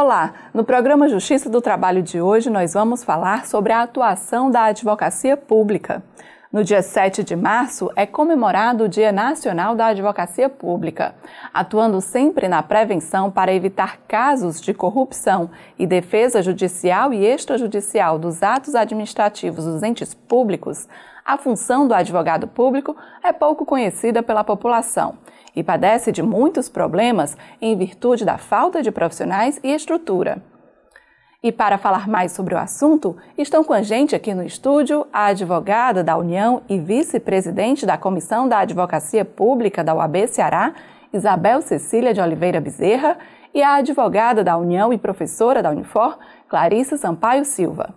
Olá! No programa Justiça do Trabalho de hoje, nós vamos falar sobre a atuação da advocacia pública. No dia 7 de março é comemorado o Dia Nacional da Advocacia Pública, atuando sempre na prevenção para evitar casos de corrupção e defesa judicial e extrajudicial dos atos administrativos dos entes públicos a função do advogado público é pouco conhecida pela população e padece de muitos problemas em virtude da falta de profissionais e estrutura. E para falar mais sobre o assunto, estão com a gente aqui no estúdio a advogada da União e vice-presidente da Comissão da Advocacia Pública da UAB Ceará, Isabel Cecília de Oliveira Bezerra, e a advogada da União e professora da Unifor, Clarissa Sampaio Silva.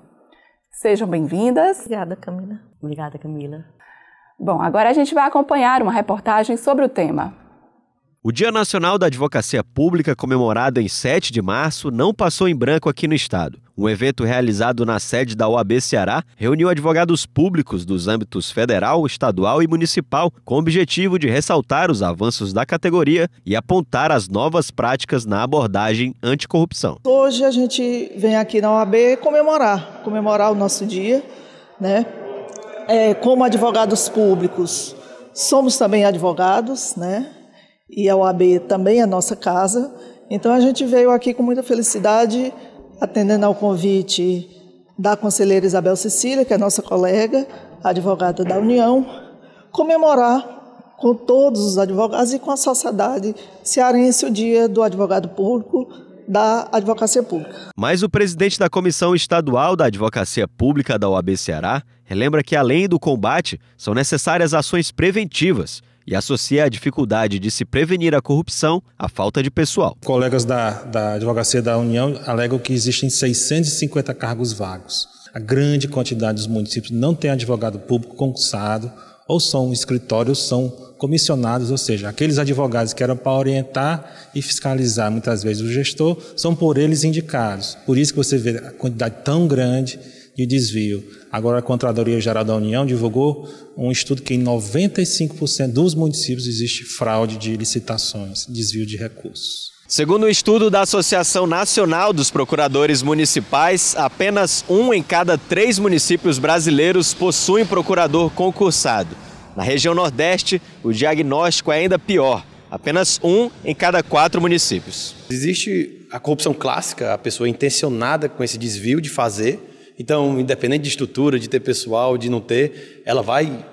Sejam bem-vindas. Obrigada, Camila. Obrigada, Camila. Bom, agora a gente vai acompanhar uma reportagem sobre o tema. O Dia Nacional da Advocacia Pública, comemorado em 7 de março, não passou em branco aqui no estado. Um evento realizado na sede da OAB Ceará reuniu advogados públicos dos âmbitos federal, estadual e municipal, com o objetivo de ressaltar os avanços da categoria e apontar as novas práticas na abordagem anticorrupção. Hoje a gente vem aqui na OAB comemorar, comemorar o nosso dia, né? é, como advogados públicos, somos também advogados, né? E a OAB também é nossa casa. Então a gente veio aqui com muita felicidade, atendendo ao convite da conselheira Isabel Cecília, que é nossa colega, advogada da União, comemorar com todos os advogados e com a sociedade cearense o Dia do Advogado Público, da Advocacia Pública. Mas o presidente da Comissão Estadual da Advocacia Pública da OAB Ceará relembra que, além do combate, são necessárias ações preventivas e associa a dificuldade de se prevenir a corrupção à falta de pessoal. Colegas da, da Advocacia da União alegam que existem 650 cargos vagos. A grande quantidade dos municípios não tem advogado público concursado, ou são escritórios, são comissionados, ou seja, aqueles advogados que eram para orientar e fiscalizar muitas vezes o gestor, são por eles indicados. Por isso que você vê a quantidade tão grande de desvio. Agora a Contradoria Geral da União divulgou um estudo que em 95% dos municípios existe fraude de licitações, desvio de recursos. Segundo o um estudo da Associação Nacional dos Procuradores Municipais, apenas um em cada três municípios brasileiros possui procurador concursado. Na região Nordeste, o diagnóstico é ainda pior. Apenas um em cada quatro municípios. Existe a corrupção clássica, a pessoa intencionada com esse desvio de fazer. Então, independente de estrutura, de ter pessoal, de não ter, ela vai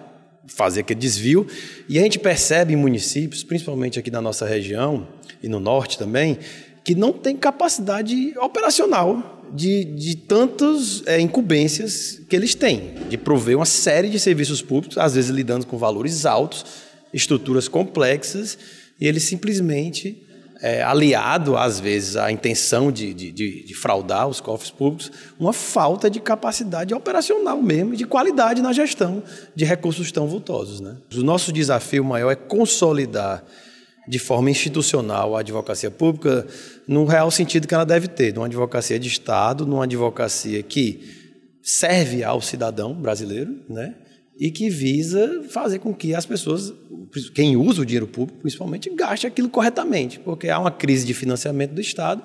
fazer aquele desvio. E a gente percebe em municípios, principalmente aqui na nossa região e no norte também, que não tem capacidade operacional de, de tantas é, incumbências que eles têm, de prover uma série de serviços públicos, às vezes lidando com valores altos, estruturas complexas, e eles simplesmente é, aliado, às vezes, à intenção de, de, de, de, fraudar os cofres públicos, uma falta de capacidade operacional mesmo, de qualidade na gestão de recursos tão vultosos. Né? O nosso desafio maior é consolidar de forma institucional a advocacia pública no real sentido que ela deve ter, numa advocacia de Estado, numa advocacia que serve ao cidadão brasileiro, né? e que visa fazer com que as pessoas, quem usa o dinheiro público principalmente, gaste aquilo corretamente, porque há uma crise de financiamento do Estado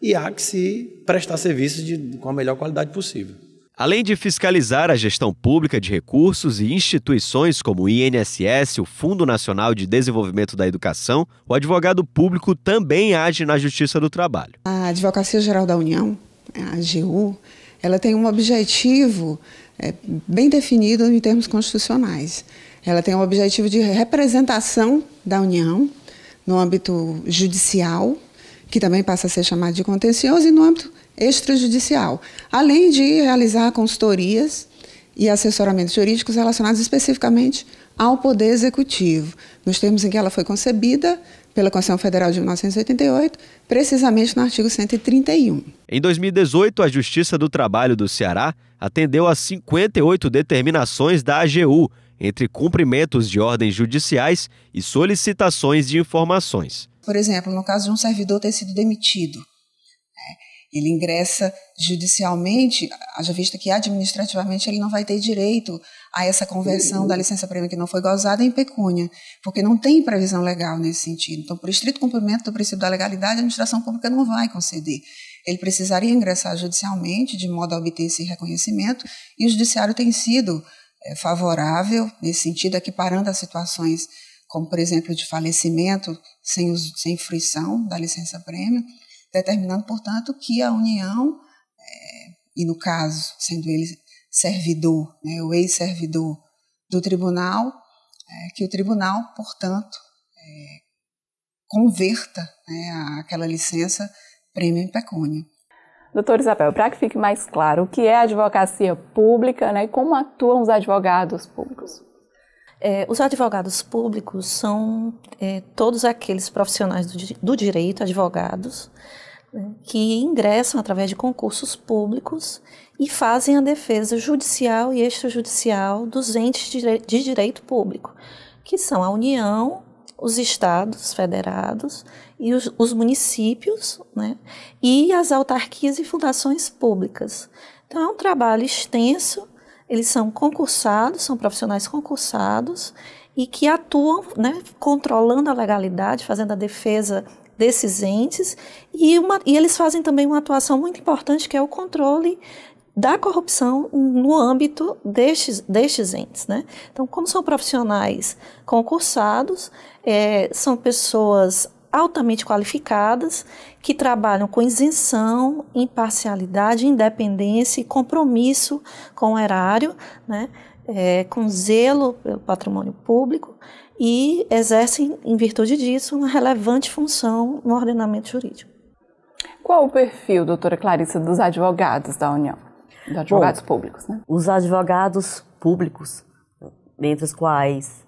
e há que se prestar serviços de, com a melhor qualidade possível. Além de fiscalizar a gestão pública de recursos e instituições como o INSS, o Fundo Nacional de Desenvolvimento da Educação, o advogado público também age na Justiça do Trabalho. A Advocacia Geral da União, a AGU, ela tem um objetivo é, bem definido em termos constitucionais. Ela tem o objetivo de representação da União no âmbito judicial, que também passa a ser chamado de contencioso, e no âmbito extrajudicial, além de realizar consultorias e assessoramentos jurídicos relacionados especificamente ao Poder Executivo, nos termos em que ela foi concebida pela Constituição Federal de 1988, precisamente no artigo 131. Em 2018, a Justiça do Trabalho do Ceará atendeu a 58 determinações da AGU, entre cumprimentos de ordens judiciais e solicitações de informações. Por exemplo, no caso de um servidor ter sido demitido ele ingressa judicialmente, haja vista que administrativamente ele não vai ter direito a essa conversão da licença prêmio que não foi gozada em pecúnia, porque não tem previsão legal nesse sentido. Então, por estrito cumprimento do princípio da legalidade, a administração pública não vai conceder. Ele precisaria ingressar judicialmente, de modo a obter esse reconhecimento, e o judiciário tem sido é, favorável nesse sentido, equiparando as situações como, por exemplo, de falecimento sem, sem fruição da licença prêmio, determinando, portanto, que a união, é, e no caso, sendo ele servidor, né, o ex-servidor do tribunal, é, que o tribunal, portanto, é, converta né, aquela licença prêmio em pecúnia. Doutor Isabel, para que fique mais claro, o que é a advocacia pública né, e como atuam os advogados públicos? É, os advogados públicos são é, todos aqueles profissionais do, do direito, advogados, que ingressam através de concursos públicos e fazem a defesa judicial e extrajudicial dos entes de direito público, que são a União, os estados federados e os, os municípios, né, e as autarquias e fundações públicas. Então, é um trabalho extenso, eles são concursados, são profissionais concursados e que atuam né, controlando a legalidade, fazendo a defesa desses entes, e, uma, e eles fazem também uma atuação muito importante que é o controle da corrupção no âmbito destes, destes entes. Né? Então, como são profissionais concursados, é, são pessoas altamente qualificadas que trabalham com isenção, imparcialidade, independência e compromisso com o erário, né? É, com zelo pelo patrimônio público e exercem, em virtude disso, uma relevante função no ordenamento jurídico. Qual o perfil, doutora Clarissa, dos advogados da União? Dos advogados Bom, públicos, né? Os advogados públicos, dentre os quais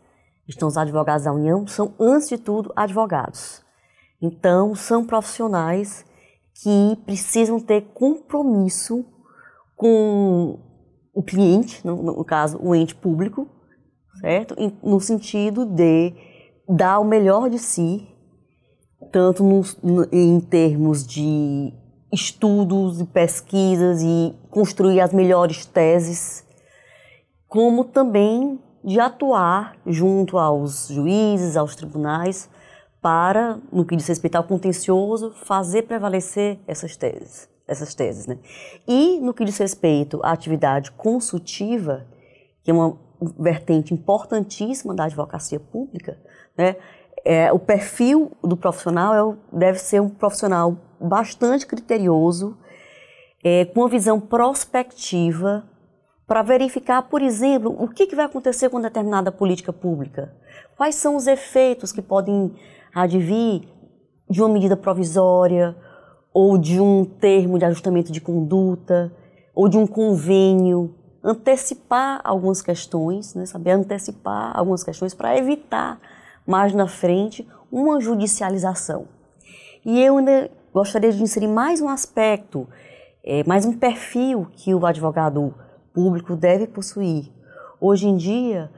estão os advogados da União, são, antes de tudo, advogados. Então, são profissionais que precisam ter compromisso com o cliente, no, no caso, o ente público, certo? No sentido de dar o melhor de si, tanto em termos de estudos e pesquisas e construir as melhores teses, como também de atuar junto aos juízes, aos tribunais, para, no que diz respeito ao contencioso, fazer prevalecer essas teses. Essas teses né? E no que diz respeito à atividade consultiva, que é uma vertente importantíssima da advocacia pública, né, é, o perfil do profissional é, deve ser um profissional bastante criterioso, é, com uma visão prospectiva, para verificar, por exemplo, o que, que vai acontecer com determinada política pública, quais são os efeitos que podem advir de uma medida provisória ou de um termo de ajustamento de conduta ou de um convênio antecipar algumas questões, né, saber antecipar algumas questões para evitar mais na frente uma judicialização. E eu ainda gostaria de inserir mais um aspecto, é, mais um perfil que o advogado público deve possuir. Hoje em dia,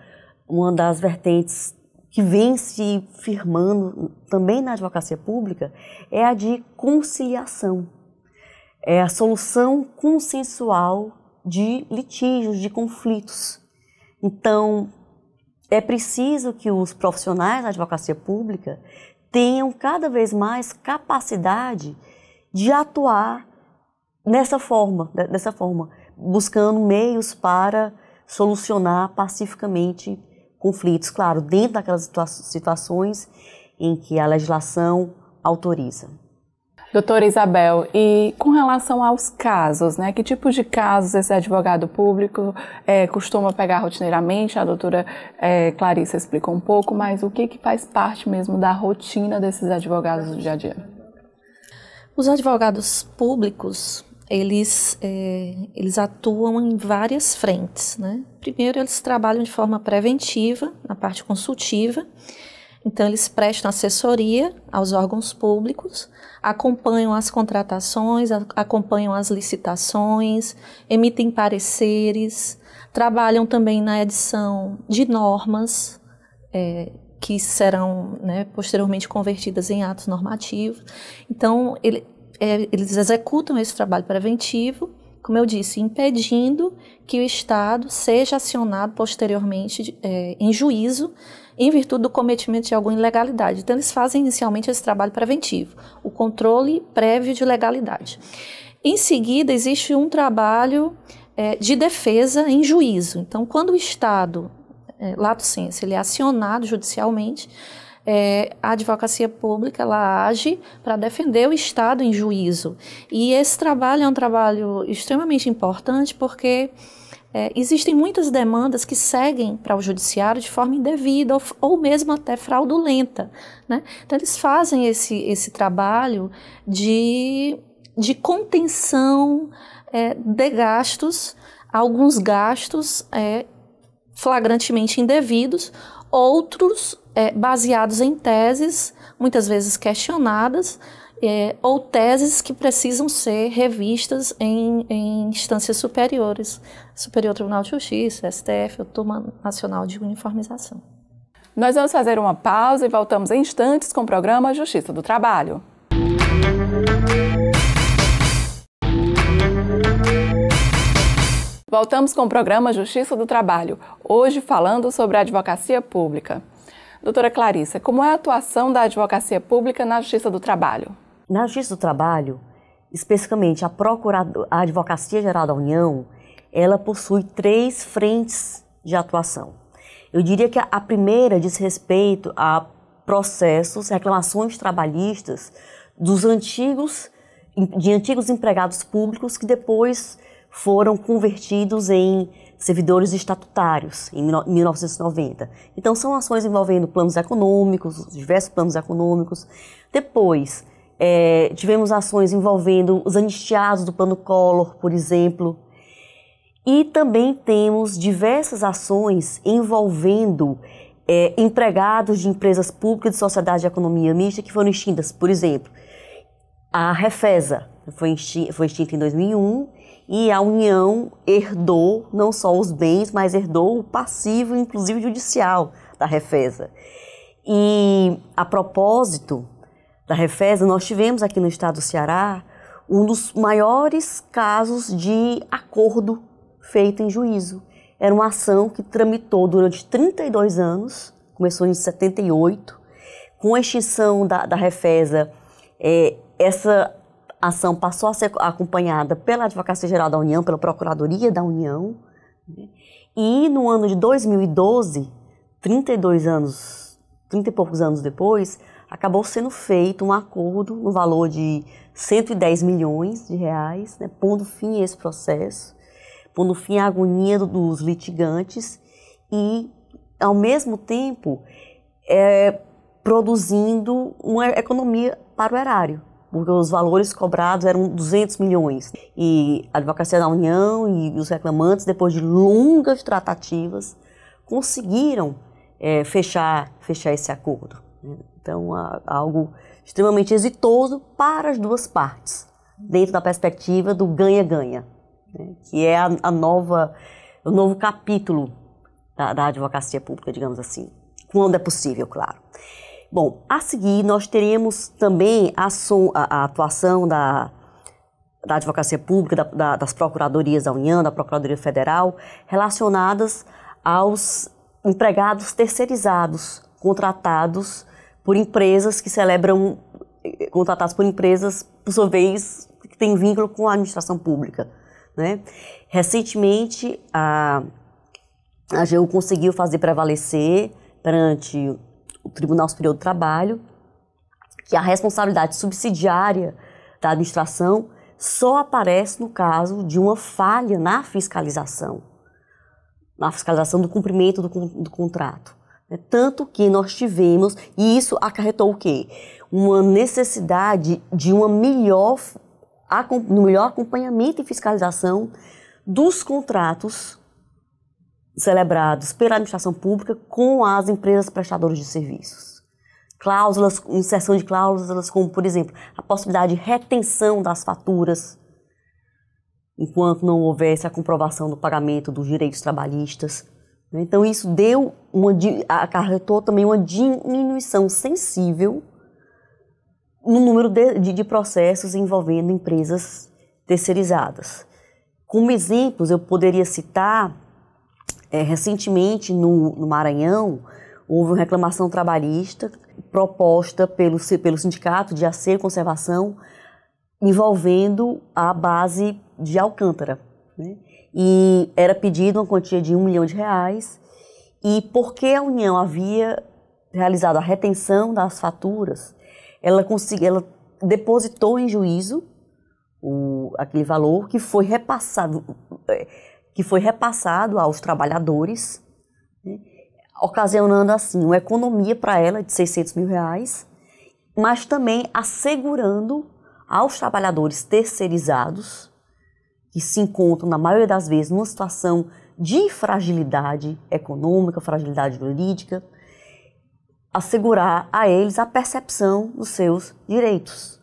uma das vertentes que vem se firmando também na advocacia pública é a de conciliação. É a solução consensual de litígios, de conflitos. Então, é preciso que os profissionais da advocacia pública tenham cada vez mais capacidade de atuar nessa forma, dessa forma, buscando meios para solucionar pacificamente conflitos, claro, dentro daquelas situa situações em que a legislação autoriza. Doutora Isabel, e com relação aos casos, né? Que tipos de casos esse advogado público é, costuma pegar rotineiramente? A doutora é, Clarissa explicou um pouco, mas o que, que faz parte mesmo da rotina desses advogados do dia a dia? Os advogados públicos, eles, é, eles atuam em várias frentes, né? Primeiro, eles trabalham de forma preventiva, na parte consultiva, então, eles prestam assessoria aos órgãos públicos, acompanham as contratações, acompanham as licitações, emitem pareceres, trabalham também na edição de normas é, que serão né, posteriormente convertidas em atos normativos. Então, ele, é, eles executam esse trabalho preventivo como eu disse, impedindo que o Estado seja acionado posteriormente é, em juízo em virtude do cometimento de alguma ilegalidade. Então, eles fazem inicialmente esse trabalho preventivo, o controle prévio de legalidade. Em seguida, existe um trabalho é, de defesa em juízo. Então, quando o Estado, é, lato senso, ele é acionado judicialmente, é, a advocacia pública ela age para defender o Estado em juízo. E esse trabalho é um trabalho extremamente importante porque é, existem muitas demandas que seguem para o judiciário de forma indevida ou, ou mesmo até fraudulenta. Né? Então, eles fazem esse, esse trabalho de, de contenção é, de gastos, alguns gastos é, flagrantemente indevidos, outros é, baseados em teses, muitas vezes questionadas, é, ou teses que precisam ser revistas em, em, instâncias superiores Superior Tribunal de Justiça, STF, Turma Nacional de Uniformização. Nós vamos fazer uma pausa e voltamos em instantes com o programa Justiça do Trabalho. Voltamos com o programa Justiça do Trabalho, hoje falando sobre a advocacia pública. Doutora Clarissa, como é a atuação da advocacia pública na Justiça do Trabalho? Na Justiça do Trabalho, especificamente a, Procuradoria a Advocacia Geral da União, ela possui três frentes de atuação. Eu diria que a primeira diz respeito a processos, reclamações trabalhistas dos antigos de antigos empregados públicos que depois foram convertidos em servidores estatutários, em 1990. Então, são ações envolvendo planos econômicos, diversos planos econômicos. Depois, é, tivemos ações envolvendo os anistiados do plano Collor, por exemplo. E também temos diversas ações envolvendo é, empregados de empresas públicas de sociedade de economia mista que foram extintas, por exemplo. A Refesa foi extinta, foi extinta em 2001 e a União herdou não só os bens, mas herdou o passivo, inclusive judicial, da Refesa. E a propósito da Refesa, nós tivemos aqui no estado do Ceará um dos maiores casos de acordo feito em juízo. Era uma ação que tramitou durante 32 anos, começou em 78, com a extinção da, da Refesa. É, essa ação passou a ser acompanhada pela Advocacia Geral da União, pela Procuradoria da União. Né? E no ano de 2012, 32 anos, 30 e poucos anos depois, acabou sendo feito um acordo no valor de 110 milhões de reais, né, pondo fim a esse processo, pondo fim à agonia dos litigantes e, ao mesmo tempo, é, produzindo uma economia para o erário porque os valores cobrados eram 200 milhões. E a Advocacia da União e os reclamantes, depois de longas tratativas, conseguiram é, fechar, fechar esse acordo. Né? Então, a, algo extremamente exitoso para as duas partes, dentro da perspectiva do ganha-ganha, né? que é a, a, nova, o novo capítulo da, da advocacia pública, digamos assim, quando é possível, claro. Bom, a seguir nós teremos também a, a, a atuação da, da Advocacia Pública, da, da, das Procuradorias da União, da Procuradoria Federal, relacionadas aos empregados terceirizados, contratados por empresas que celebram, eh, contratados por empresas, por sua vez, que têm vínculo com a administração pública. Né? Recentemente, a, a AGU conseguiu fazer prevalecer perante o Tribunal Superior do Trabalho, que a responsabilidade subsidiária da administração só aparece no caso de uma falha na fiscalização, na fiscalização do cumprimento do, do contrato. Né? Tanto que nós tivemos, e isso acarretou o quê? Uma necessidade de uma melhor, no melhor acompanhamento e fiscalização dos contratos celebrados pela administração pública com as empresas prestadoras de serviços. Cláusulas, inserção de cláusulas como, por exemplo, a possibilidade de retenção das faturas enquanto não houvesse a comprovação do pagamento dos direitos trabalhistas. Né? Então isso deu uma acarretou também uma diminuição sensível no número de, de, de processos envolvendo empresas terceirizadas. Como exemplos eu poderia citar é, recentemente, no, no Maranhão, houve uma reclamação trabalhista proposta pelo, pelo Sindicato de Acervo e Conservação envolvendo a base de Alcântara. Né? E era pedido uma quantia de um milhão de reais. E porque a União havia realizado a retenção das faturas, ela, ela depositou em juízo o, aquele valor que foi repassado. É, que foi repassado aos trabalhadores, né, ocasionando assim uma economia para ela de 600 mil reais, mas também assegurando aos trabalhadores terceirizados, que se encontram na maioria das vezes numa situação de fragilidade econômica, fragilidade jurídica, assegurar a eles a percepção dos seus direitos.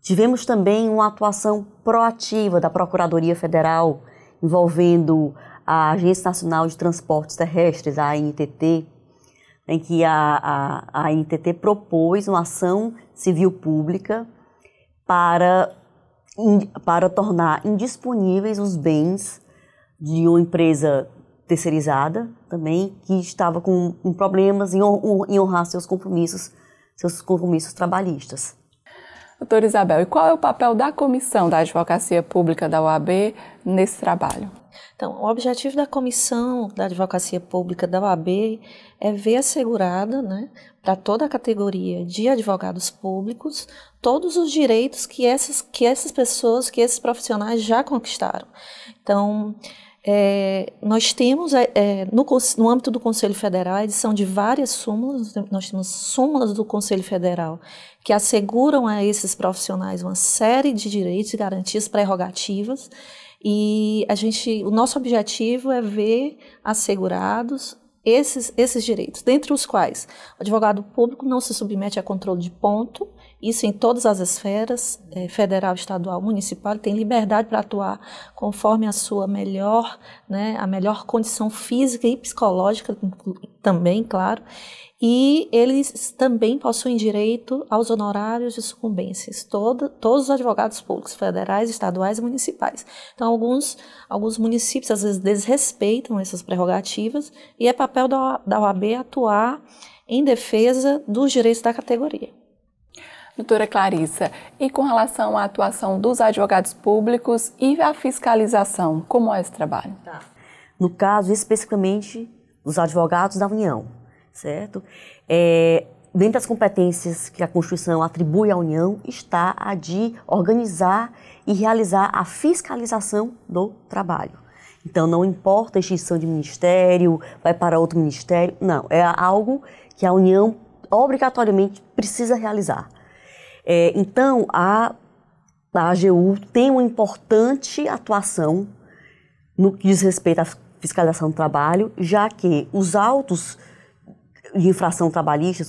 Tivemos também uma atuação proativa da Procuradoria Federal envolvendo a Agência Nacional de Transportes Terrestres, a ANTT, em que a, a, a ANTT propôs uma ação civil pública para, in, para tornar indisponíveis os bens de uma empresa terceirizada também, que estava com, com problemas em, honrar seus compromissos, seus compromissos trabalhistas. Doutora Isabel, e qual é o papel da Comissão da Advocacia Pública da OAB nesse trabalho? Então, o objetivo da Comissão da Advocacia Pública da OAB é ver assegurada, né, para toda a categoria de advogados públicos, todos os direitos que essas, que essas pessoas, que esses profissionais já conquistaram. Então, é, nós temos, é, é no, no âmbito do Conselho Federal, a edição de várias súmulas, nós temos súmulas do Conselho Federal que asseguram a esses profissionais uma série de direitos, garantias, prerrogativas, e a gente, o nosso objetivo é ver assegurados esses, esses direitos, dentre os quais o advogado público não se submete a controle de ponto, isso em todas as esferas, é, federal, estadual, municipal, tem liberdade para atuar conforme a sua melhor, né, a melhor condição física e psicológica também, claro. E eles também possuem direito aos honorários de sucumbências, todo, todos os advogados públicos, federais, estaduais e municipais. Então, alguns, alguns municípios às vezes desrespeitam essas prerrogativas e é papel da, da OAB atuar em defesa dos direitos da categoria. Doutora Clarissa, e com relação à atuação dos advogados públicos e à fiscalização, como é esse trabalho? Tá. No caso, especificamente, dos advogados da União, certo? É, dentre as competências que a Constituição atribui à União está a de organizar e realizar a fiscalização do trabalho. Então, não importa a instituição de ministério, vai para outro ministério, não. É algo que a União obrigatoriamente precisa realizar. É, então, a, a AGU tem uma importante atuação no que diz respeito à fiscalização do trabalho, já que os autos de infração trabalhista,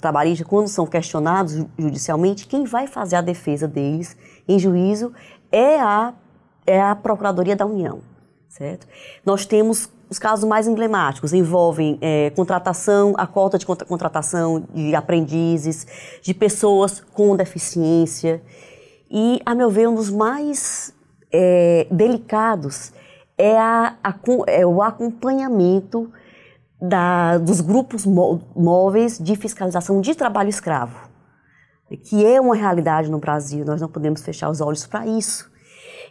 trabalhista, quando são questionados judicialmente, quem vai fazer a defesa deles em juízo é a, é a Procuradoria da União, certo? Nós temos os casos mais emblemáticos envolvem é, contratação, a cota de contra contratação de aprendizes, de pessoas com deficiência. E, a meu ver, um dos mais é, delicados é, a, a, é, o acompanhamento da, dos grupos móveis de fiscalização de trabalho escravo, que é uma realidade no Brasil. Nós não podemos fechar os olhos para isso.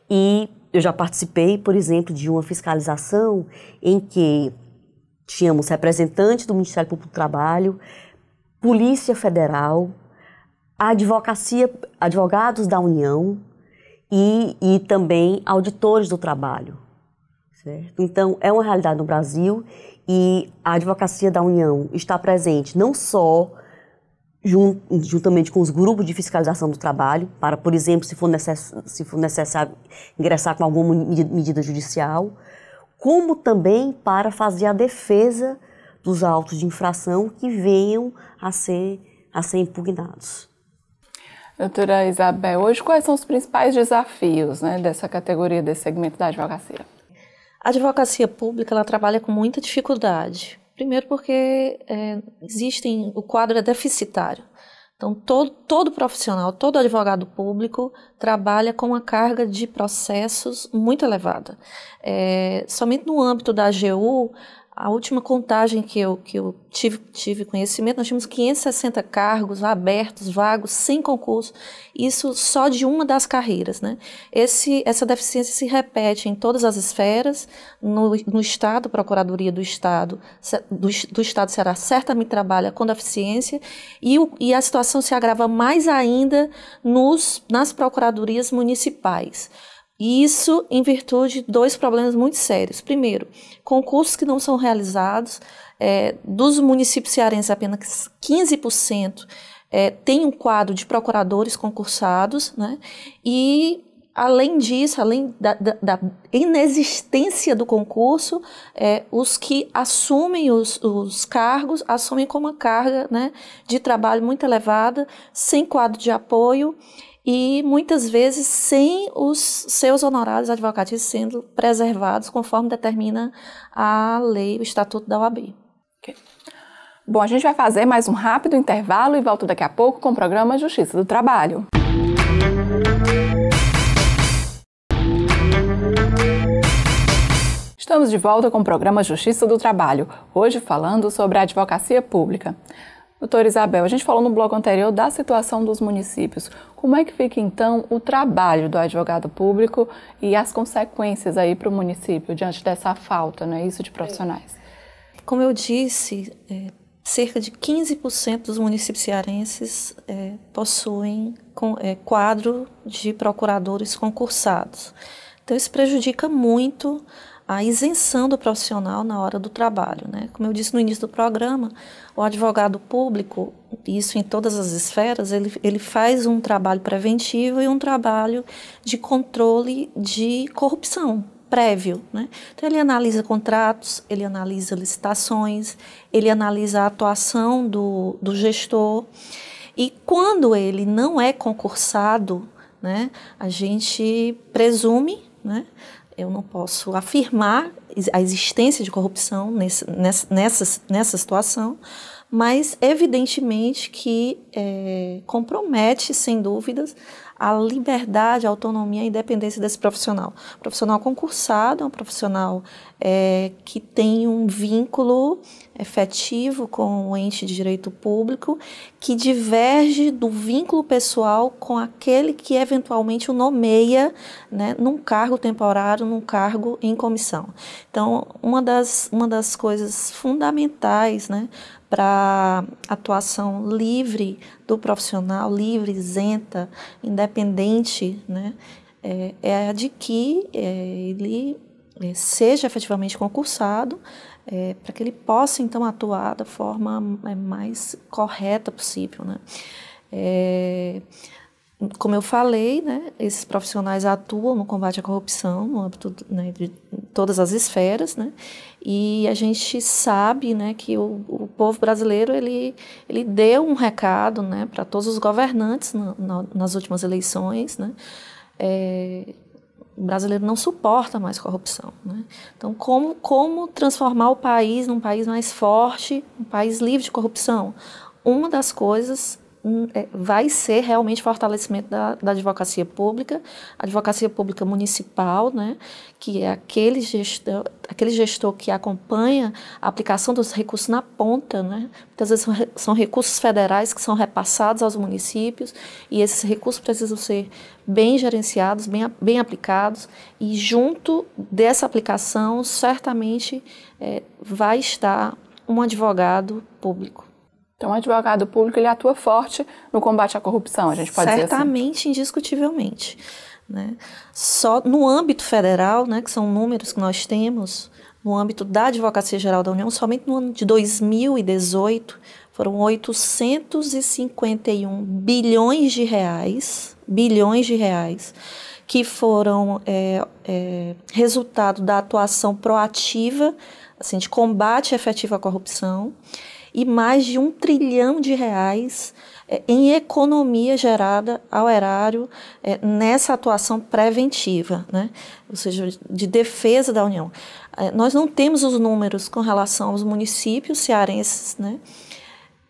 E eu já participei, por exemplo, de uma fiscalização em que tínhamos representantes do Ministério Público do Trabalho, Polícia Federal, advocacia, advogados da União e, e também auditores do trabalho. Certo? Então, é uma realidade no Brasil e a advocacia da União está presente não só juntamente com os grupos de fiscalização do trabalho, para, por exemplo, se for, se for necessário ingressar com alguma medida judicial, como também para fazer a defesa dos autos de infração que venham a ser, a ser impugnados. Doutora Isabel, hoje quais são os principais desafios né, dessa categoria, desse segmento da advocacia? A advocacia pública ela trabalha com muita dificuldade, Primeiro porque é, existem, o quadro é deficitário. Então, todo, todo profissional, todo advogado público trabalha com uma carga de processos muito elevada. É, somente no âmbito da AGU, a última contagem que eu, que eu tive, tive conhecimento, nós tínhamos 560 cargos abertos, vagos, sem concurso, isso só de uma das carreiras. Né? Esse, essa deficiência se repete em todas as esferas, no, no Estado, Procuradoria do Estado, do, do Estado será certamente trabalha com deficiência, e, o, e a situação se agrava mais ainda nos, nas procuradorias municipais isso em virtude de dois problemas muito sérios. Primeiro, concursos que não são realizados, é, dos municípios cearenses apenas 15% é, tem um quadro de procuradores concursados, né? E além disso, além da, da, da inexistência do concurso, é, os que assumem os, os, cargos assumem com uma carga né, de trabalho muito elevada, sem quadro de apoio e muitas vezes sem os seus honorários advocatícios sendo preservados conforme determina a lei, o estatuto da OAB. Okay. Bom, a gente vai fazer mais um rápido intervalo e volto daqui a pouco com o programa Justiça do Trabalho. Estamos de volta com o programa Justiça do Trabalho, hoje falando sobre a advocacia pública. Doutor Isabel, a gente falou no bloco anterior da situação dos municípios. Como é que fica então o trabalho do advogado público e as consequências aí para o município diante dessa falta, né, isso de profissionais? Como eu disse, é, cerca de 15% dos municípios cearenses é, possuem com, é, quadro de procuradores concursados. Então isso prejudica muito a isenção do profissional na hora do trabalho. Né? Como eu disse no início do programa, o advogado público, isso em todas as esferas, ele, ele faz um trabalho preventivo e um trabalho de controle de corrupção prévio. Né? Então, ele analisa contratos, ele analisa licitações, ele analisa a atuação do, do gestor. E quando ele não é concursado, né, a gente presume né, eu não posso afirmar a existência de corrupção nesse, nessa, nessa, situação, mas evidentemente que é, compromete, sem dúvidas, a liberdade, a autonomia, a independência desse profissional. O profissional concursado é um profissional é, que tem um vínculo efetivo com o ente de direito público que diverge do vínculo pessoal com aquele que eventualmente o nomeia né, num cargo temporário, num cargo em comissão. Então, uma das, uma das coisas fundamentais né, para atuação livre do profissional, livre, isenta, independente, né? É, é a de que é, ele é, seja efetivamente concursado, é, para que ele possa então atuar da forma é, mais correta possível. Né? É, como eu falei, né, esses profissionais atuam no combate à corrupção no âmbito né, de todas as esferas, né, e a gente sabe né, que o, o povo brasileiro ele, ele deu um recado né, para todos os governantes na, na, nas últimas eleições. Né? É, o brasileiro não suporta mais corrupção. Né? Então, como, como transformar o país num país mais forte, um país livre de corrupção? Uma das coisas é, vai ser realmente fortalecimento da, da, advocacia pública, advocacia pública municipal, né, que é aquele gestor, aquele gestor que acompanha a aplicação dos recursos na ponta. Né? Muitas vezes são, são recursos federais que são repassados aos municípios e esses recursos precisam ser bem gerenciados, bem, bem aplicados e junto dessa aplicação certamente é, vai estar um advogado público. Então, o advogado público ele atua forte no combate à corrupção, a gente pode assim. Certamente, dizer Certamente, assim. indiscutivelmente. Né? Só no âmbito federal, né, que são números que nós temos, no âmbito da Advocacia Geral da União, somente no ano de 2018 foram 851 bilhões de reais, bilhões de reais, que foram é, é, resultado da atuação proativa, assim, de combate efetivo à corrupção e mais de um trilhão de reais é, em economia gerada ao erário é, nessa atuação preventiva, né? ou seja, de defesa da União. É, nós não temos os números com relação aos municípios cearenses, né?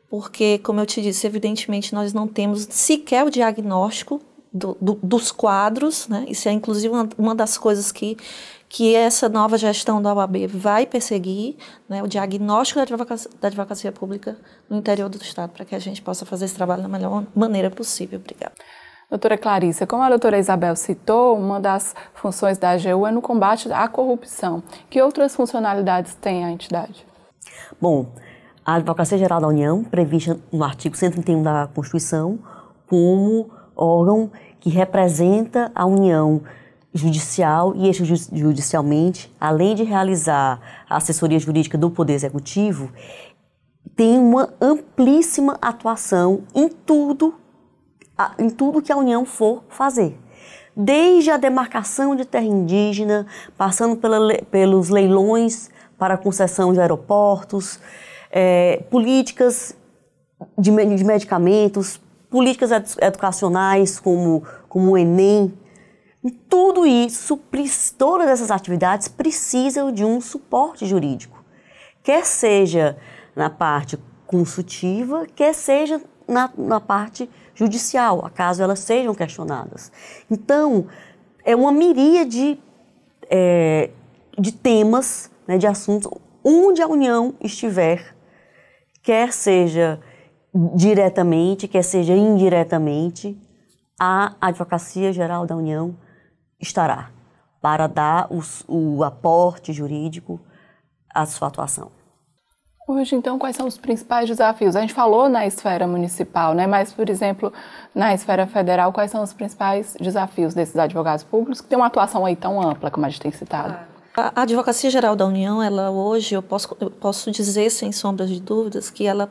porque, como eu te disse, evidentemente nós não temos sequer o diagnóstico do, do, dos quadros, né? Isso é inclusive uma, uma das coisas que que essa nova gestão da OAB vai perseguir, né, o diagnóstico da advocacia, da advocacia pública no interior do Estado, para que a gente possa fazer esse trabalho da melhor maneira possível. Obrigada. Doutora Clarissa, como a doutora Isabel citou, uma das funções da AGU é no combate à corrupção. Que outras funcionalidades tem a entidade? Bom, a Advocacia Geral da União, prevista no artigo 131 da Constituição, como órgão que representa a União judicial e extrajudicialmente, além de realizar a assessoria jurídica do Poder Executivo, tem uma amplíssima atuação em tudo, em tudo que a União for fazer. Desde a demarcação de terra indígena, passando pela, pelos leilões para concessão de aeroportos, é, políticas de, de medicamentos, políticas educacionais como, como o Enem, e tudo isso, todas essas atividades precisam de um suporte jurídico, quer seja na parte consultiva, quer seja na, na parte judicial, caso elas sejam questionadas. Então, é uma miríade é, de temas, né, de assuntos, onde a União estiver, quer seja diretamente, quer seja indiretamente, a Advocacia Geral da União estará para dar os, o aporte jurídico à sua atuação. Hoje, então, quais são os principais desafios? A gente falou na esfera municipal, né? mas, por exemplo, na esfera federal, quais são os principais desafios desses advogados públicos que têm uma atuação aí tão ampla, como a gente tem citado? A Advocacia Geral da União, ela hoje, eu posso, eu posso dizer, sem sombras de dúvidas, que ela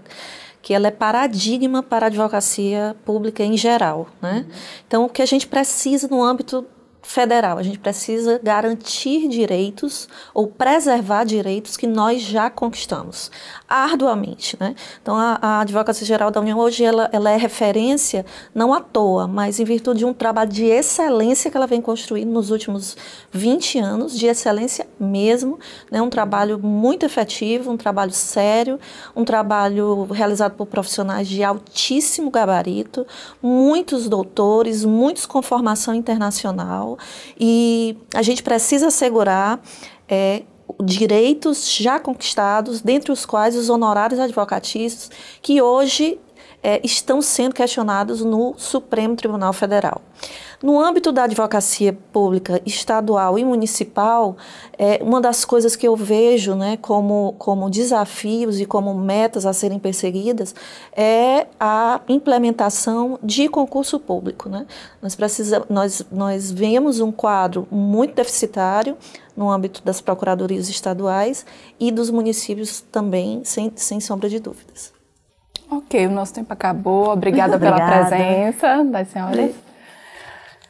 que ela é paradigma para a advocacia pública em geral. Né? Uhum. Então, o que a gente precisa no âmbito federal. A gente precisa garantir direitos ou preservar direitos que nós já conquistamos arduamente. Né? Então, a, a Advocacia Geral da União hoje ela, ela é referência não à toa, mas em virtude de um trabalho de excelência que ela vem construindo nos últimos 20 anos, de excelência mesmo, né? um trabalho muito efetivo, um trabalho sério, um trabalho realizado por profissionais de altíssimo gabarito, muitos doutores, muitos com formação internacional, e a gente precisa assegurar é, direitos já conquistados, dentre os quais os honorários advocatícios, que hoje é, estão sendo questionados no Supremo Tribunal Federal. No âmbito da advocacia pública estadual e municipal, é, uma das coisas que eu vejo né, como, como desafios e como metas a serem perseguidas é a implementação de concurso público. Né? Nós, precisamos, nós, nós vemos um quadro muito deficitário no âmbito das procuradorias estaduais e dos municípios também, sem, sem sombra de dúvidas. Ok, o nosso tempo acabou. Obrigada, Obrigada. pela presença das senhoras.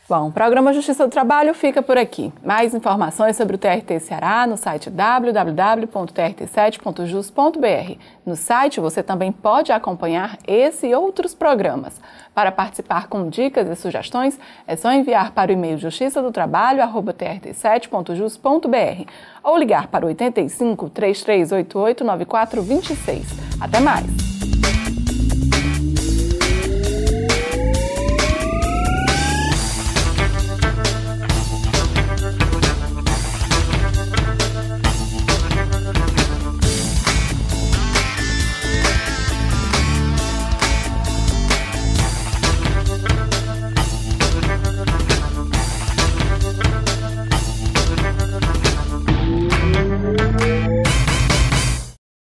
Bom, o programa Justiça do Trabalho fica por aqui. Mais informações sobre o TRT Ceará no site www.trt7.jus.br. No site você também pode acompanhar esse e outros programas. Para participar com dicas e sugestões, é só enviar para o e-mail justiça do trabalho@trt7.jus.br ou ligar para 85 3388 9426. Até mais.